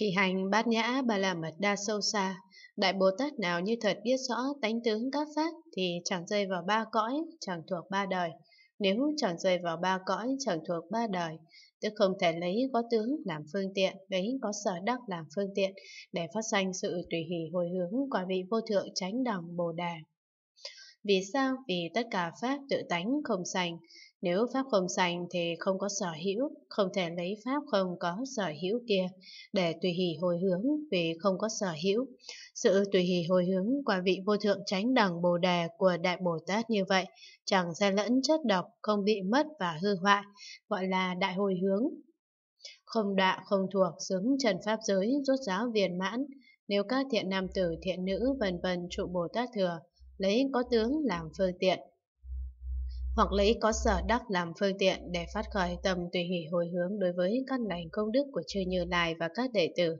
Khi hành bát nhã ba la mật đa sâu xa, đại Bồ Tát nào như thật biết rõ tánh tướng các pháp thì chẳng rơi vào ba cõi, chẳng thuộc ba đời. Nếu chẳng rơi vào ba cõi, chẳng thuộc ba đời, tức không thể lấy có tướng làm phương tiện, lấy có sở đắc làm phương tiện để phát sanh sự tùy hỷ hồi hướng quả vị vô thượng chánh đẳng Bồ Đà. Vì sao? Vì tất cả pháp tự tánh không sành, nếu pháp không sanh thì không có sở hữu, không thể lấy pháp không có sở hữu kia để tùy hỷ hồi hướng vì không có sở hữu. Sự tùy hỷ hồi hướng qua vị vô thượng chánh đẳng Bồ Đề của Đại Bồ Tát như vậy chẳng xen lẫn chất độc, không bị mất và hư hoại, gọi là đại hồi hướng. Không đạ không thuộc xứng trần pháp giới rốt giáo viên mãn, nếu các thiện nam tử, thiện nữ vân vân trụ Bồ Tát thừa, lấy có tướng làm phương tiện hoặc lấy có sở đắc làm phương tiện để phát khởi tâm tùy hỷ hồi hướng đối với các lành công đức của chư Như Lai và các đệ tử.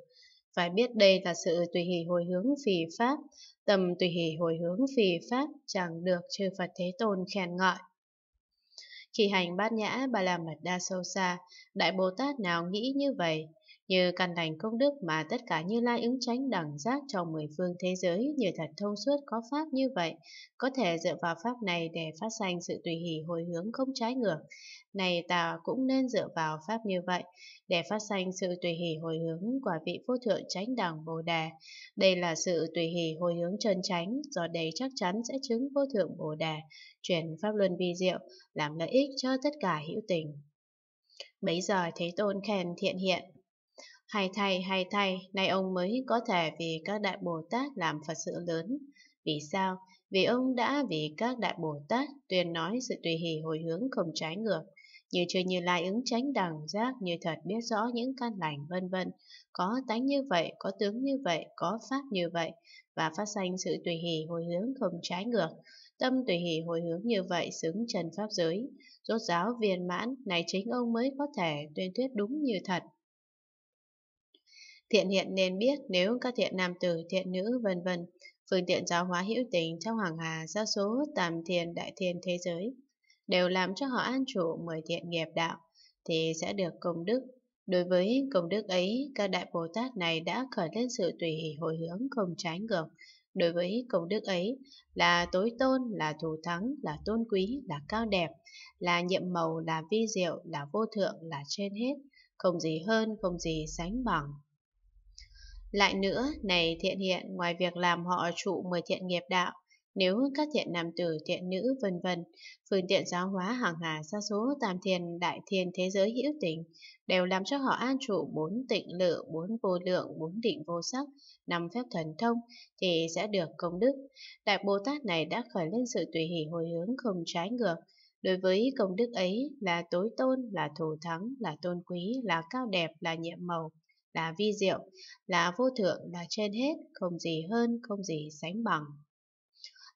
Phải biết đây là sự tùy hỷ hồi hướng phì Pháp, tâm tùy hỷ hồi hướng phì Pháp chẳng được chư Phật Thế Tôn khen ngợi. Khi hành bát nhã bà la mật đa sâu xa, Đại Bồ Tát nào nghĩ như vậy, như căn lành công đức mà tất cả như lai ứng tránh đẳng giác trong mười phương thế giới như thật thông suốt có pháp như vậy, có thể dựa vào pháp này để phát sanh sự tùy hỷ hồi hướng không trái ngược. Này ta cũng nên dựa vào pháp như vậy để phát sanh sự tùy hỷ hồi hướng quả vị vô thượng chánh đẳng Bồ Đề. Đây là sự tùy hỷ hồi hướng chân chánh, do đây chắc chắn sẽ chứng vô thượng Bồ Đề, truyền pháp luân vi diệu, làm lợi ích cho tất cả hữu tình. Bấy giờ Thế Tôn khen thiện hiện, hay thay hay thay, nay ông mới có thể vì các đại Bồ Tát làm Phật sự lớn. Vì sao? Vì ông đã vì các đại Bồ Tát tuyên nói sự tùy hỷ hồi hướng không trái ngược, như chưa như lai ứng tránh đẳng giác như thật biết rõ những căn lành vân vân có tánh như vậy có tướng như vậy có pháp như vậy và phát sanh sự tùy hỷ hồi hướng không trái ngược tâm tùy hỷ hồi hướng như vậy xứng trần pháp giới rốt giáo viên mãn này chính ông mới có thể tuyên thuyết đúng như thật Thiện hiện nên biết nếu các thiện nam tử, thiện nữ, vân vân phương tiện giáo hóa hữu tình trong hoàng hà gia số tam thiền đại thiên thế giới đều làm cho họ an trụ mười thiện nghiệp đạo thì sẽ được công đức. Đối với công đức ấy, các đại Bồ Tát này đã khởi lên sự tùy hỷ hồi hướng không trái ngược. Đối với công đức ấy là tối tôn, là thù thắng, là tôn quý, là cao đẹp, là nhiệm màu, là vi diệu, là vô thượng, là trên hết, không gì hơn, không gì sánh bằng. Lại nữa, này thiện hiện, ngoài việc làm họ trụ mười thiện nghiệp đạo, nếu các thiện nam tử, thiện nữ, vân vân, phương tiện giáo hóa hàng hà sa số tam thiền đại thiên thế giới hữu tình, đều làm cho họ an trụ bốn tịnh lượng, bốn vô lượng, bốn định vô sắc, năm phép thần thông, thì sẽ được công đức. Đại Bồ Tát này đã khởi lên sự tùy hỷ hồi hướng không trái ngược, Đối với công đức ấy là tối tôn, là thủ thắng, là tôn quý, là cao đẹp, là nhiệm màu, là vi diệu, là vô thượng, là trên hết, không gì hơn, không gì sánh bằng.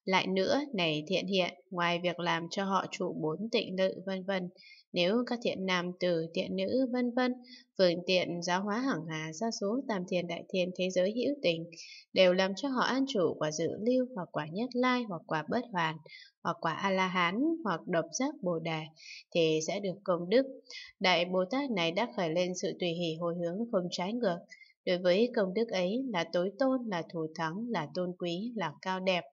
Lại nữa, này thiện hiện, ngoài việc làm cho họ trụ bốn tịnh lự vân vân, nếu các thiện nam tử, thiện nữ vân vân, phương tiện giáo hóa hằng hà ra số tam thiền đại thiên thế giới hữu tình, đều làm cho họ an trụ quả dự lưu hoặc quả nhất lai hoặc quả bất hoàn, hoặc quả a la hán hoặc độc giác bồ đề thì sẽ được công đức. Đại Bồ Tát này đã khởi lên sự tùy hỷ hồi hướng không trái ngược. Đối với công đức ấy là tối tôn, là thủ thắng, là tôn quý, là cao đẹp,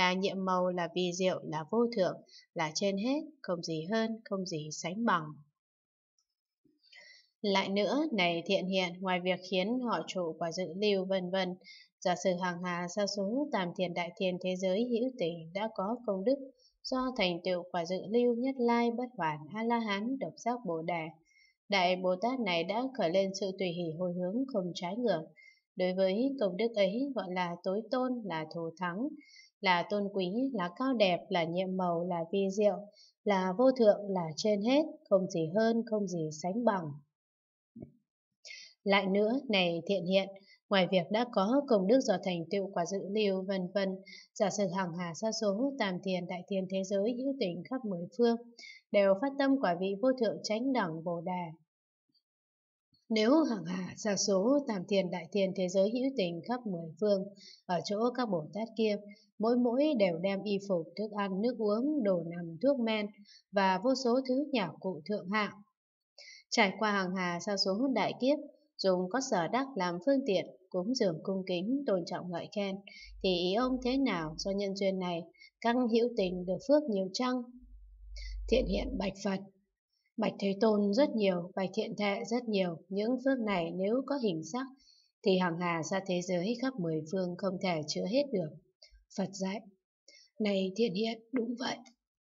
là nhiệm màu là vi diệu là vô thượng là trên hết không gì hơn không gì sánh bằng lại nữa này thiện hiện ngoài việc khiến họ trụ và dự lưu vân vân giả sử hàng hà sa số tam thiền đại thiền thế giới hữu tình đã có công đức do thành tựu quả dự lưu nhất lai bất hoàn a la hán độc giác bồ đề đại bồ tát này đã khởi lên sự tùy hỷ hồi hướng không trái ngược đối với công đức ấy gọi là tối tôn là thù thắng là tôn quý, là cao đẹp, là nhiệm màu, là vi diệu, là vô thượng, là trên hết, không gì hơn, không gì sánh bằng. Lại nữa, này thiện hiện, ngoài việc đã có công đức do thành tựu quả dự liều vân vân, giả sử hàng hà sa số tam thiền đại thiên thế giới hữu tình khắp mười phương đều phát tâm quả vị vô thượng chánh đẳng bồ đà nếu hàng hạ sa số tam thiền đại thiền thế giới hữu tình khắp mười phương, ở chỗ các Bồ Tát kia, mỗi mỗi đều đem y phục, thức ăn, nước uống, đồ nằm, thuốc men và vô số thứ nhỏ cụ thượng hạng. Trải qua hàng hà sa số hút đại kiếp, dùng có sở đắc làm phương tiện, cúng dường cung kính, tôn trọng ngợi khen, thì ý ông thế nào do nhân duyên này, căng hữu tình được phước nhiều chăng? Thiện hiện bạch Phật Bạch Thế Tôn rất nhiều, Bạch Thiện Thệ rất nhiều, những phước này nếu có hình sắc thì hàng hà ra thế giới khắp mười phương không thể chứa hết được. Phật dạy, này thiện hiện, đúng vậy.